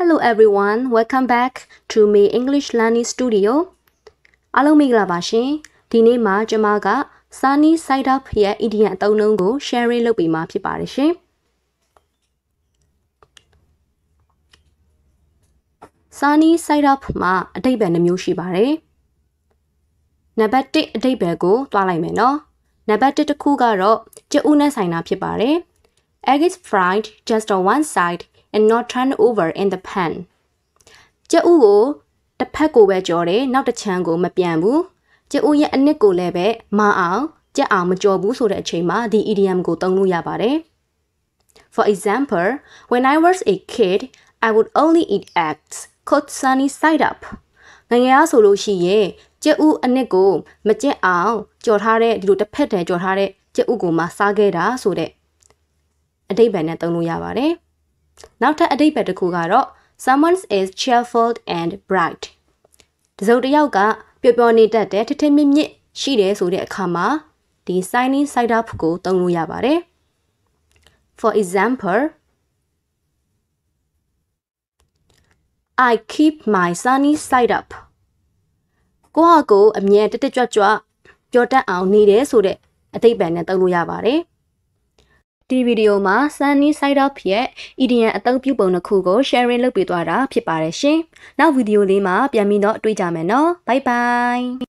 Hello everyone welcome back to my English Learning Studio အားလုံးမင်္ဂလာပါရှင်ဒီနေ့မှာကျွန်မက Sunny Side Up ရဲ့ idiom အသုံးအနှုန်းကို sharing လုပ်ပေးမှာဖြစ်ပါတယ်ရှင် Sunny Side Up မှာအတိတ်ပဲနှမျိုးရှိပါတယ်နံပါတ်1အတိတ်ပဲကိုတွားလိုက်မယ်နော်နံပါတ်1တစ်ခုကတော့ကျူးနဲ့ဆိုင်တာဖြစ်ပါတယ် Egg is fried just on one side and not turn over in the pan ကျအုပ်ကိုတစ်ဖက်ကိုပဲကြော်တယ်နောက်တစ်ချမ်းကို မပြန်ဘူးကျအုပ်ရဲ့အနစ်ကိုလည်းပဲမအောင်ကြက်အောင်မကြော်ဘူးဆိုတဲ့အချိန်မှာဒီ idiom ကိုသုံးလို့ရပါတယ် For example when I was a kid I would only eat eggs cooked sunny side up ငငယ်အားဆိုလို့ရှိရင်ကြက်ဥအနစ်ကိုမကြက်အောင်ကြော်ထားတဲ့ဒီလိုတစ်ဖက်တည်းကြော်ထားတဲ့ကြက်ဥကိုမှစားခဲ့တာဆိုတဲ့အတိတ်ဘယ်နဲ့သုံးလို့ရပါတယ်။နောက်ထပ်အဓိပ္ပာယ်တစ်ခုကတော့ someone is cheerful and bright တစုံတစ်ယောက်ကပျော်ပျော်နေတတ်တယ်ထထမြင့်မြင့်ရှိတယ်ဆိုတဲ့အခါမှာဒီ signing side up ကိုသုံးလို့ရပါတယ် for example I keep my sunny side up ကိုယ့်အကိုအမြဲတက်တက်ကြွကြွပျော်တတ်အောင်နေတယ်ဆိုတဲ့အတိတ်ပဲနဲ့သုံးလို့ရပါတယ်။ဒီဗီဒီယိုမှာ Sunny Side Up ရဲ့ EDM အသုံးပြုပုံတစ်ခုကို sharing လုပ်ပေးသွားတာဖြစ်ပါတယ်ရှင်။နောက်ဗီဒီယိုလေးမှာ ပြန်ပြီးတော့တွေ့ကြမယ်နော်။ Bye bye